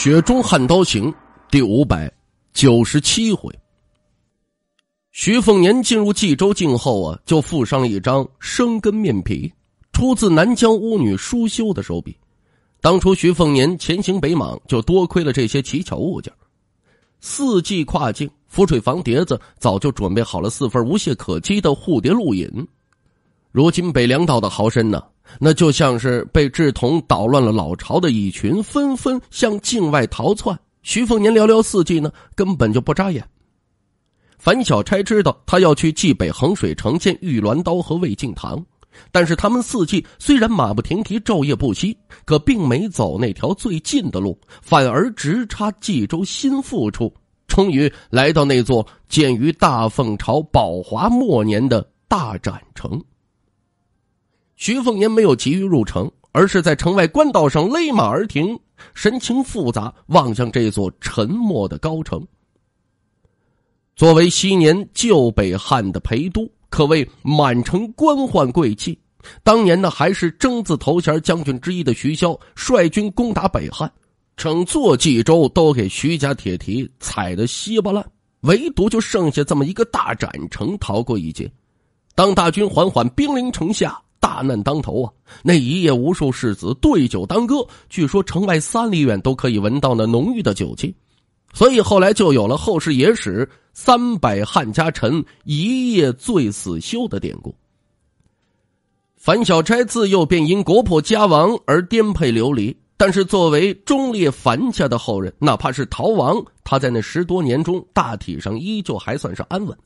《雪中悍刀行》第五百九十七回，徐凤年进入冀州境后啊，就附上了一张生根面皮，出自南疆巫女舒修的手笔。当初徐凤年前行北莽，就多亏了这些奇巧物件。四季跨境浮水房碟子早就准备好了四份无懈可击的护蝶录影。如今北凉道的豪绅呢？那就像是被志同捣乱了老巢的蚁群，纷纷向境外逃窜。徐凤年寥寥四季呢，根本就不扎眼。樊小钗知道他要去冀北衡水城见玉鸾刀和魏敬堂，但是他们四季虽然马不停蹄、昼夜不息，可并没走那条最近的路，反而直插冀州新腹处，终于来到那座建于大凤朝宝华末年的大展城。徐凤年没有急于入城，而是在城外官道上勒马而停，神情复杂，望向这座沉默的高城。作为昔年旧北汉的陪都，可谓满城官宦贵气。当年呢，还是征字头衔将军之一的徐骁率军攻打北汉，整座冀州都给徐家铁蹄踩得稀巴烂，唯独就剩下这么一个大展城逃过一劫。当大军缓缓兵临城下。大难当头啊！那一夜，无数世子对酒当歌，据说城外三里远都可以闻到那浓郁的酒气，所以后来就有了后世野史“三百汉家臣一夜醉死休”的典故。樊小钗自幼便因国破家亡而颠沛流离，但是作为忠烈樊家的后人，哪怕是逃亡，他在那十多年中大体上依旧还算是安稳，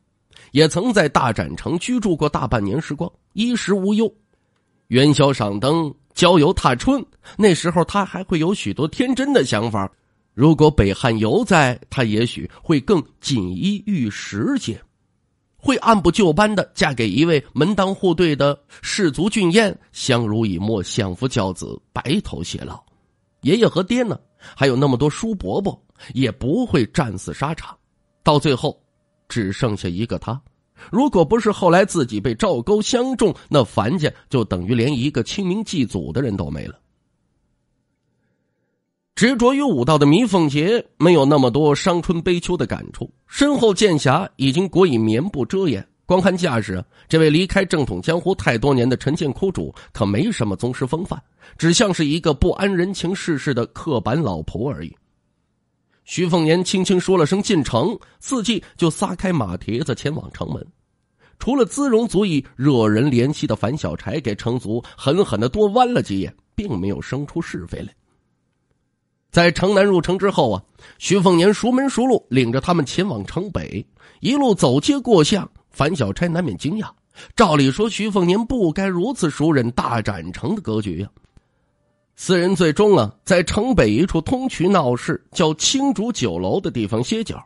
也曾在大展城居住过大半年时光，衣食无忧。元宵赏灯，郊游踏春。那时候，他还会有许多天真的想法。如果北汉犹在，他也许会更锦衣玉食些，会按部就班的嫁给一位门当户对的士族俊彦，相濡以沫，相夫教子，白头偕老。爷爷和爹呢，还有那么多叔伯伯，也不会战死沙场，到最后，只剩下一个他。如果不是后来自己被赵构相中，那樊家就等于连一个清明祭祖的人都没了。执着于武道的米凤杰没有那么多伤春悲秋的感触，身后剑匣已经裹以棉布遮掩。光看架势这位离开正统江湖太多年的陈建窟主可没什么宗师风范，只像是一个不安人情世事的刻板老仆而已。徐凤年轻轻说了声进城，四季就撒开马蹄子前往城门。除了姿容足以惹人怜惜的樊小钗给城卒狠狠的多弯了几眼，并没有生出是非来。在城南入城之后啊，徐凤年熟门熟路领着他们前往城北，一路走街过巷，樊小钗难免惊讶：照理说徐凤年不该如此熟人大展城的格局呀。四人最终啊，在城北一处通衢闹市，叫青竹酒楼的地方歇脚。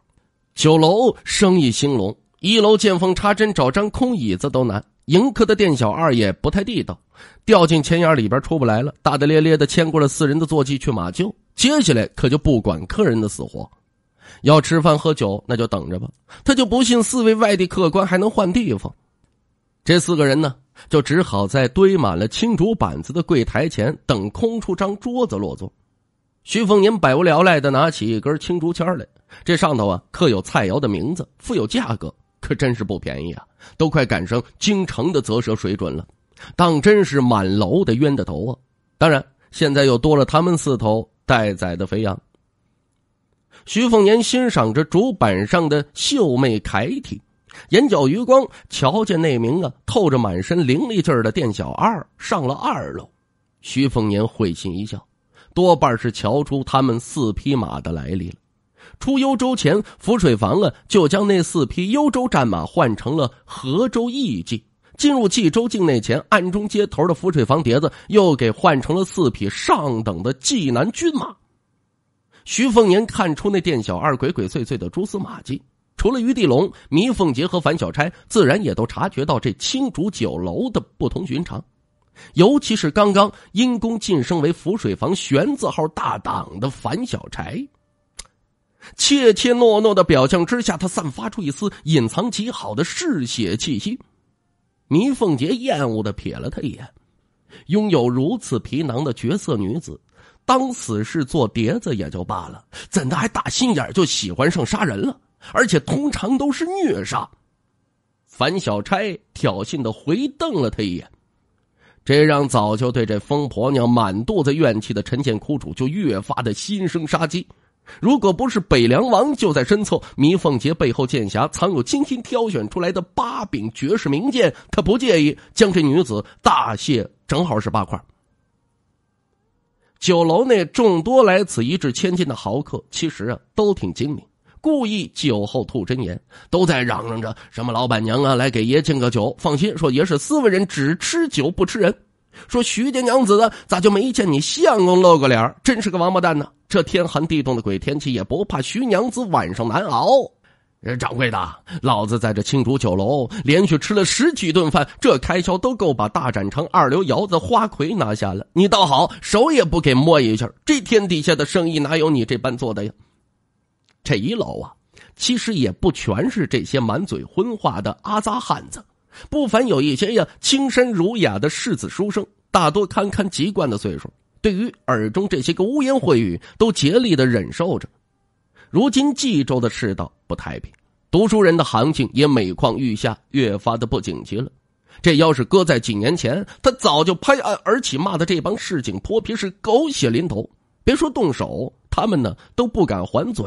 酒楼生意兴隆，一楼见缝插针找张空椅子都难。迎客的店小二也不太地道，掉进钱眼里边出不来了。大大咧咧的牵过了四人的坐骑去马厩，接下来可就不管客人的死活。要吃饭喝酒，那就等着吧。他就不信四位外地客官还能换地方。这四个人呢，就只好在堆满了青竹板子的柜台前等空出张桌子落座。徐凤年百无聊赖的拿起一根青竹签来，这上头啊刻有菜肴的名字，附有价格，可真是不便宜啊，都快赶上京城的择舌水准了，当真是满楼的冤的头啊！当然，现在又多了他们四头待宰的肥羊。徐凤年欣赏着竹板上的秀美楷体。眼角余光瞧见那名啊透着满身灵力劲儿的店小二上了二楼，徐凤年会心一笑，多半是瞧出他们四匹马的来历了。出幽州前，浮水房了就将那四匹幽州战马换成了河州义骑；进入冀州境内前，暗中接头的浮水房碟子又给换成了四匹上等的济南军马。徐凤年看出那店小二鬼鬼祟祟的蛛丝马迹。除了于地龙、糜凤杰和樊小钗，自然也都察觉到这青竹酒楼的不同寻常。尤其是刚刚因公晋升为浮水房玄字号大党的樊小钗，怯怯懦懦的表象之下，他散发出一丝隐藏极好的嗜血气息。糜凤杰厌恶的瞥了他一眼，拥有如此皮囊的绝色女子，当死侍做碟子也就罢了，怎的还打心眼就喜欢上杀人了？而且通常都是虐杀。樊小钗挑衅的回瞪了他一眼，这让早就对这疯婆娘满肚子怨气的陈建哭主就越发的心生杀机。如果不是北凉王就在身侧，迷凤杰背后剑匣藏有精心挑选出来的八柄绝世名剑，他不介意将这女子大卸，正好是八块。酒楼内众多来此一掷千金的豪客，其实啊，都挺精明。故意酒后吐真言，都在嚷嚷着什么老板娘啊，来给爷敬个酒。放心，说爷是斯文人，只吃酒不吃人。说徐家娘子啊，咋就没见你相公露个脸？真是个王八蛋呢！这天寒地冻的鬼天气，也不怕徐娘子晚上难熬。掌柜的，老子在这青竹酒楼连续吃了十几顿饭，这开销都够把大展城二流窑子花魁拿下了。你倒好，手也不给摸一下。这天底下的生意，哪有你这般做的呀？这一楼啊，其实也不全是这些满嘴荤话的阿杂汉子，不凡有一些呀，清身儒雅的世子书生，大多堪堪籍贯的岁数，对于耳中这些个污言秽语，都竭力的忍受着。如今冀州的世道不太平，读书人的行情也每况愈下，越发的不景气了。这要是搁在几年前，他早就拍案而起，骂的这帮市井泼皮是狗血淋头，别说动手，他们呢都不敢还嘴。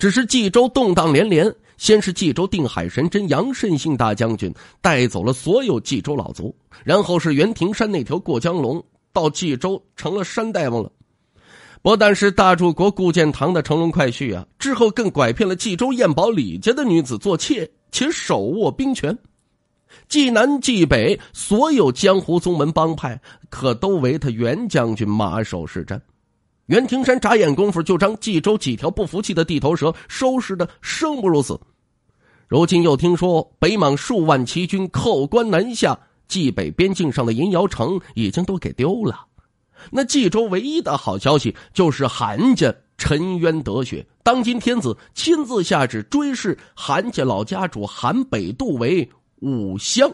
只是冀州动荡连连，先是冀州定海神针杨慎信大将军带走了所有冀州老族，然后是袁庭山那条过江龙到冀州成了山大王了，不但是大柱国顾建堂的乘龙快婿啊，之后更拐骗了冀州燕宝李家的女子做妾，且手握兵权，冀南冀北所有江湖宗门帮派可都为他袁将军马首是瞻。袁庭山眨眼功夫就将冀州几条不服气的地头蛇收拾的生不如死，如今又听说北莽数万骑军叩关南下，冀北边境上的银窑城已经都给丢了。那冀州唯一的好消息就是韩家沉冤得雪，当今天子亲自下旨追谥韩家老家主韩北渡为武乡。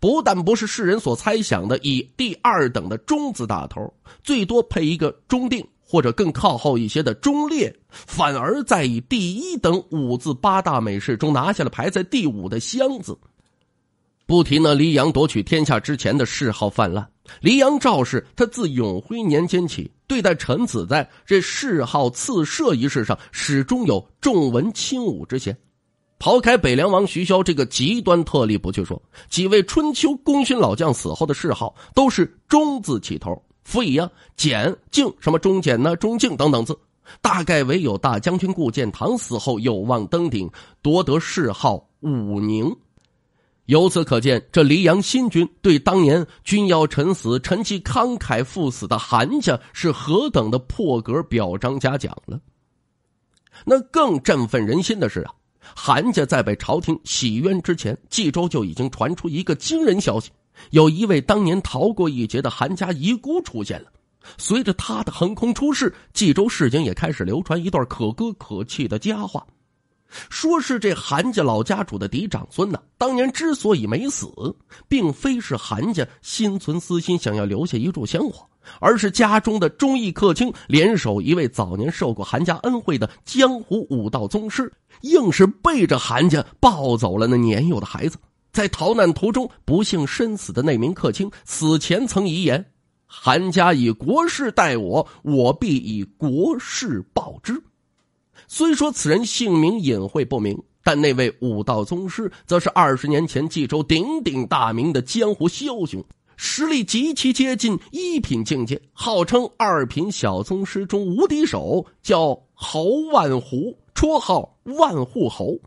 不但不是世人所猜想的以第二等的“中字打头，最多配一个“中定”或者更靠后一些的“中列，反而在以第一等五字八大美事中拿下了排在第五的“箱子。不提那黎阳夺取天下之前的谥号泛滥，黎阳赵氏他自永徽年间起对待臣子，在这谥号赐赦一事上，始终有重文轻武之嫌。抛开北凉王徐骁这个极端特例不去说，几位春秋功勋老将死后的谥号都是“忠”字起头，辅以啊“简”“敬”什么“忠简”呢“忠敬”等等字。大概唯有大将军顾建堂死后有望登顶夺得谥号“武宁”。由此可见，这黎阳新军对当年君要臣死，臣即慷慨赴死的韩家是何等的破格表彰嘉奖了。那更振奋人心的是啊！韩家在被朝廷洗冤之前，冀州就已经传出一个惊人消息：有一位当年逃过一劫的韩家遗孤出现了。随着他的横空出世，冀州市井也开始流传一段可歌可泣的佳话。说是这韩家老家主的嫡长孙呢，当年之所以没死，并非是韩家心存私心想要留下一柱香火，而是家中的忠义客卿联手一位早年受过韩家恩惠的江湖武道宗师，硬是背着韩家抱走了那年幼的孩子。在逃难途中不幸身死的那名客卿，死前曾遗言：“韩家以国事待我，我必以国事报之。”虽说此人姓名隐晦不明，但那位武道宗师则是二十年前冀州鼎鼎大名的江湖枭雄，实力极其接近一品境界，号称二品小宗师中无敌手，叫侯万虎，绰号万户侯。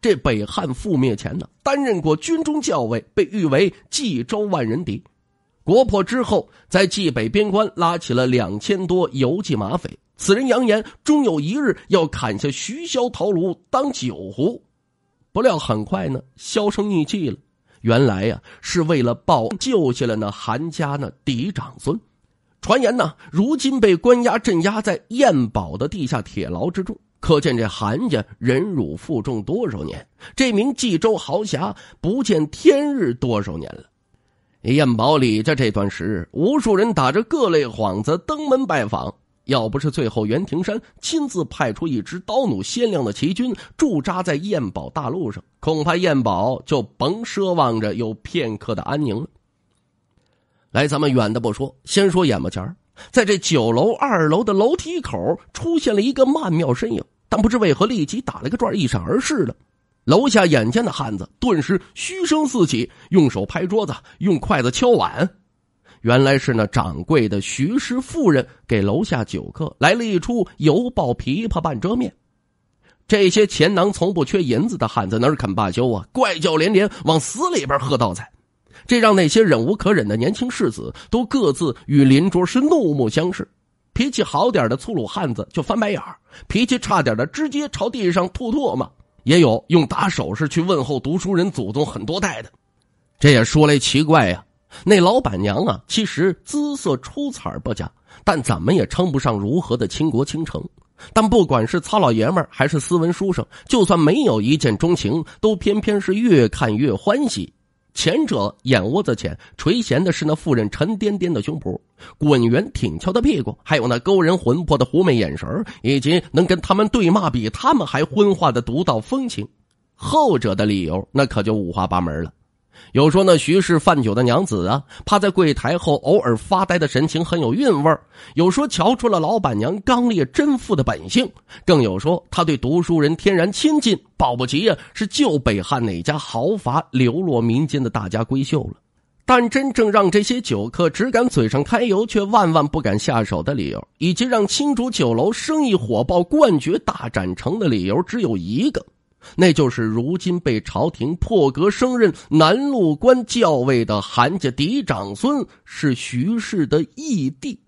这北汉覆灭前呢，担任过军中教尉，被誉为冀州万人敌。国破之后，在冀北边关拉起了两千多游骑马匪。此人扬言，终有一日要砍下徐骁头颅当酒壶。不料，很快呢，销声匿迹了。原来呀，是为了报救下了那韩家那嫡长孙。传言呢，如今被关押镇压在燕堡的地下铁牢之中。可见这韩家忍辱负重多少年，这名冀州豪侠不见天日多少年了。燕宝李家这段时日，无数人打着各类幌子登门拜访。要不是最后袁庭山亲自派出一支刀弩鲜亮的骑军驻扎在燕宝大路上，恐怕燕宝就甭奢望着有片刻的安宁了。来，咱们远的不说，先说眼巴前在这酒楼二楼的楼梯口出现了一个曼妙身影，但不知为何立即打了个转儿，一闪而逝了。楼下眼尖的汉子顿时嘘声四起，用手拍桌子，用筷子敲碗。原来是那掌柜的徐氏妇人给楼下酒客来了一出“犹抱琵琶半遮面”。这些钱囊从不缺银子的汉子哪儿肯罢休啊？怪叫连连，往死里边喝倒彩。这让那些忍无可忍的年轻世子都各自与邻桌是怒目相视。脾气好点的粗鲁汉子就翻白眼脾气差点的直接朝地上吐唾沫。也有用打手势去问候读书人祖宗很多代的，这也说来奇怪呀。那老板娘啊，其实姿色出彩不假，但怎么也称不上如何的倾国倾城。但不管是糙老爷们还是斯文书生，就算没有一见钟情，都偏偏是越看越欢喜。前者眼窝子浅，垂涎的是那妇人沉甸甸的胸脯、滚圆挺翘的屁股，还有那勾人魂魄的狐媚眼神以及能跟他们对骂比他们还昏化的独到风情。后者的理由那可就五花八门了。有说那徐氏贩酒的娘子啊，趴在柜台后偶尔发呆的神情很有韵味有说瞧出了老板娘刚烈贞妇的本性；更有说她对读书人天然亲近，保不齐呀是旧北汉哪家豪阀流落民间的大家闺秀了。但真正让这些酒客只敢嘴上揩油，却万万不敢下手的理由，以及让青竹酒楼生意火爆冠绝大展城的理由，只有一个。那就是如今被朝廷破格升任南路关教尉的韩家嫡长孙，是徐氏的义弟。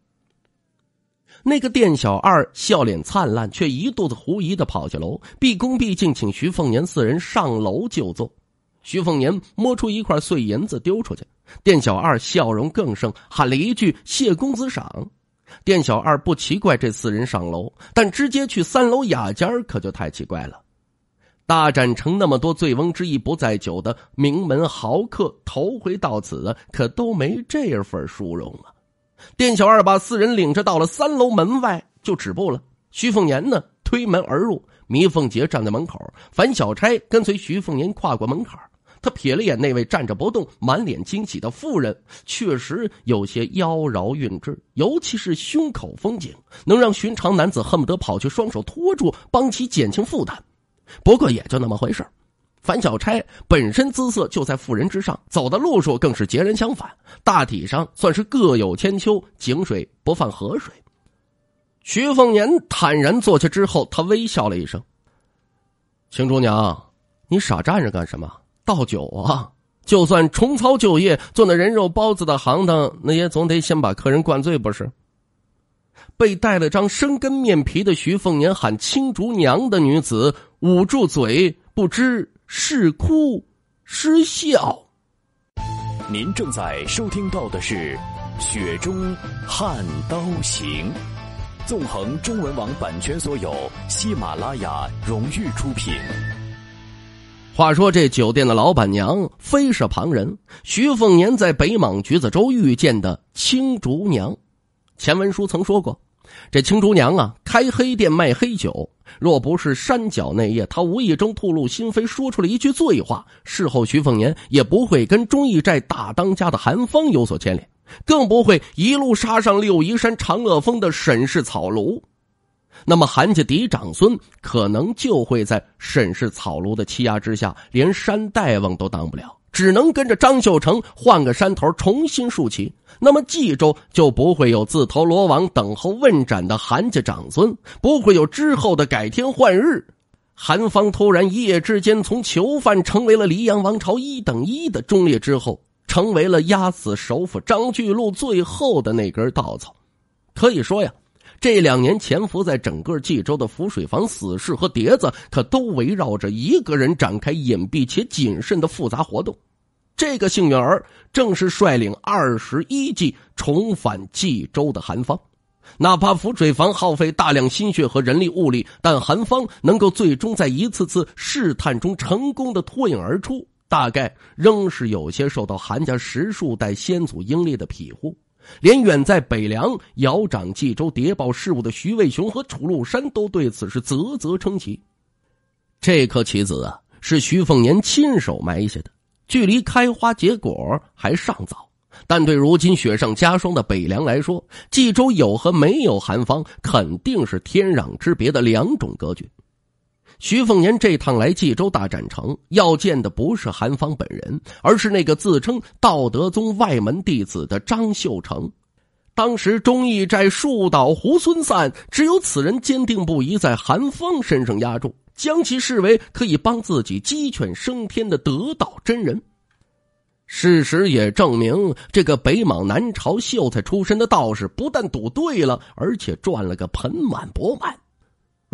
那个店小二笑脸灿烂，却一肚子狐疑的跑下楼，毕恭毕敬请徐凤年四人上楼就坐。徐凤年摸出一块碎银子丢出去，店小二笑容更盛，喊了一句“谢公子赏”。店小二不奇怪这四人上楼，但直接去三楼雅间可就太奇怪了。大展城那么多醉翁之意不在酒的名门豪客，头回到此可都没这份殊荣啊！店小二把四人领着到了三楼门外就止步了。徐凤年呢，推门而入，糜凤杰站在门口，樊小钗跟随徐凤年跨过门槛他瞥了眼那位站着不动、满脸惊喜的妇人，确实有些妖娆韵致，尤其是胸口风景，能让寻常男子恨不得跑去双手托住，帮其减轻负担。不过也就那么回事儿。樊小钗本身姿色就在妇人之上，走的路数更是截然相反，大体上算是各有千秋，井水不犯河水。徐凤年坦然坐下之后，他微笑了一声：“青竹娘，你傻站着干什么？倒酒啊！就算重操旧业，做那人肉包子的行当，那也总得先把客人灌醉，不是？”被带了张生根面皮的徐凤年喊青竹娘的女子。捂住嘴，不知是哭是笑。您正在收听到的是《雪中悍刀行》，纵横中文网版权所有，喜马拉雅荣誉出品。话说这酒店的老板娘非是旁人，徐凤年在北莽橘子洲遇见的青竹娘，前文书曾说过。这青竹娘啊，开黑店卖黑酒。若不是山脚那夜，她无意中吐露心扉，说出了一句醉话，事后徐凤年也不会跟忠义寨大当家的韩风有所牵连，更不会一路杀上六夷山长乐峰的沈氏草庐。那么，韩家嫡长孙可能就会在沈氏草庐的欺压之下，连山大王都当不了。只能跟着张秀成换个山头重新竖起。那么冀州就不会有自投罗网、等候问斩的韩家长孙，不会有之后的改天换日。韩方突然一夜之间从囚犯成为了黎阳王朝一等一的忠烈，之后成为了压死首府张巨鹿最后的那根稻草。可以说呀。这两年潜伏在整个冀州的浮水房死士和碟子，可都围绕着一个人展开隐蔽且谨慎的复杂活动。这个幸运儿正是率领二十一计重返冀州的韩方。哪怕浮水房耗费大量心血和人力物力，但韩方能够最终在一次次试探中成功的脱颖而出，大概仍是有些受到韩家十数代先祖英烈的庇护。连远在北凉遥掌冀州谍报事务的徐渭雄和楚禄山都对此是啧啧称奇。这颗棋子啊，是徐凤年亲手埋下的，距离开花结果还尚早。但对如今雪上加霜的北凉来说，冀州有和没有韩方，肯定是天壤之别的两种格局。徐凤年这趟来冀州大展城，要见的不是韩芳本人，而是那个自称道德宗外门弟子的张秀成。当时忠义寨树倒猢狲散，只有此人坚定不移在韩芳身上压住，将其视为可以帮自己鸡犬升天的得道真人。事实也证明，这个北莽南朝秀才出身的道士不但赌对了，而且赚了个盆满钵满。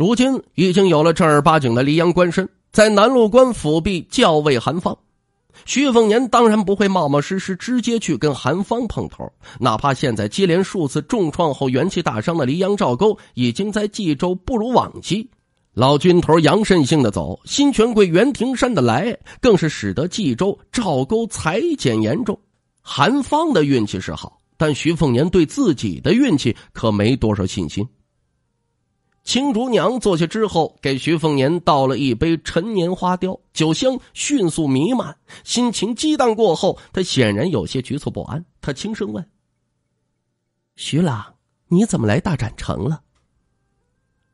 如今已经有了正儿八经的黎阳官身，在南路关府壁教尉韩方，徐凤年当然不会冒冒失失直接去跟韩方碰头。哪怕现在接连数次重创后元气大伤的黎阳赵沟，已经在冀州不如往昔。老军头杨慎性的走，新权贵袁庭山的来，更是使得冀州赵沟裁减严重。韩方的运气是好，但徐凤年对自己的运气可没多少信心。青竹娘坐下之后，给徐凤年倒了一杯陈年花雕，酒香迅速弥漫。心情激荡过后，他显然有些局促不安。他轻声问：“徐朗，你怎么来大展城了？”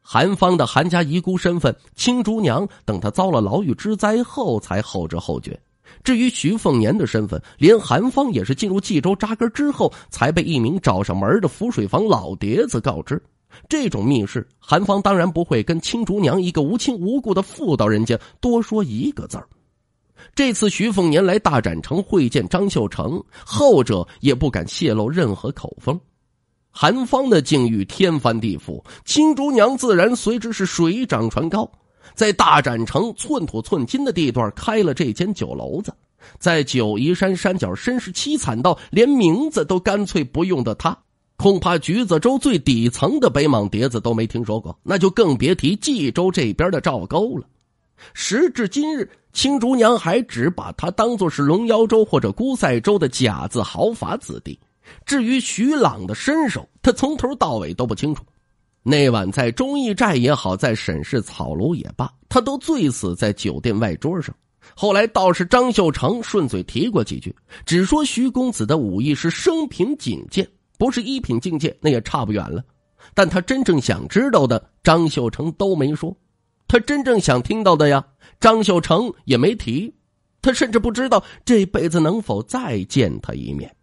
韩芳的韩家遗孤身份，青竹娘等他遭了牢狱之灾后才后知后觉。至于徐凤年的身份，连韩芳也是进入冀州扎根之后，才被一名找上门的浮水房老碟子告知。这种密室，韩芳当然不会跟青竹娘一个无亲无故的妇道人家多说一个字儿。这次徐凤年来大展城会见张秀成，后者也不敢泄露任何口风。韩芳的境遇天翻地覆，青竹娘自然随之是水涨船高，在大展城寸土寸金的地段开了这间酒楼子，在九夷山山脚身世凄惨到连名字都干脆不用的他。恐怕橘子洲最底层的北莽碟子都没听说过，那就更别提冀州这边的赵构了。时至今日，青竹娘还只把他当作是龙腰州或者孤塞州的假字豪法子弟。至于徐朗的身手，他从头到尾都不清楚。那晚在忠义寨也好，在沈氏草庐也罢，他都醉死在酒店外桌上。后来倒是张秀成顺嘴提过几句，只说徐公子的武艺是生平仅见。不是一品境界，那也差不远了。但他真正想知道的，张秀成都没说；他真正想听到的呀，张秀成也没提。他甚至不知道这辈子能否再见他一面。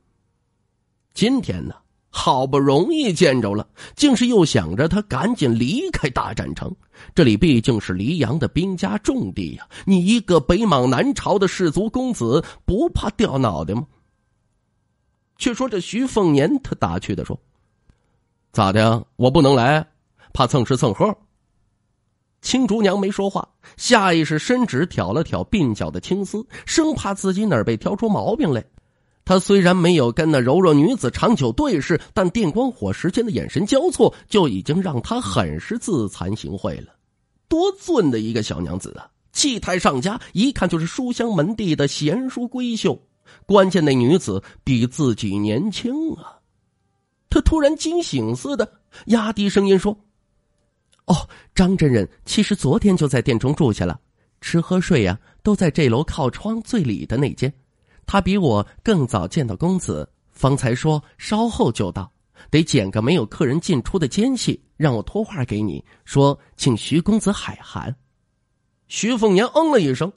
今天呢，好不容易见着了，竟是又想着他赶紧离开大展城。这里毕竟是黎阳的兵家重地呀，你一个北莽南朝的士族公子，不怕掉脑袋吗？却说这徐凤年，他打趣的说：“咋的呀？我不能来，怕蹭吃蹭喝。”青竹娘没说话，下意识伸指挑了挑鬓角的青丝，生怕自己哪儿被挑出毛病来。她虽然没有跟那柔弱女子长久对视，但电光火石间的眼神交错，就已经让她很是自惭形秽了。多俊的一个小娘子啊，气态上佳，一看就是书香门第的贤淑闺秀。关键那女子比自己年轻啊！他突然惊醒似的，压低声音说：“哦，张真人其实昨天就在店中住下了，吃喝睡呀都在这楼靠窗最里的那间。他比我更早见到公子，方才说稍后就到，得捡个没有客人进出的间隙，让我托话给你，说请徐公子海涵。”徐凤年嗯了一声。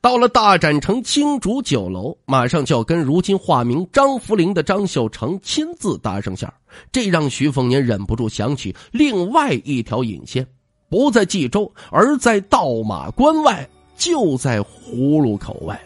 到了大展城青竹酒楼，马上就要跟如今化名张福林的张秀成亲自搭上线这让徐凤年忍不住想起另外一条引线，不在冀州，而在道马关外，就在葫芦口外。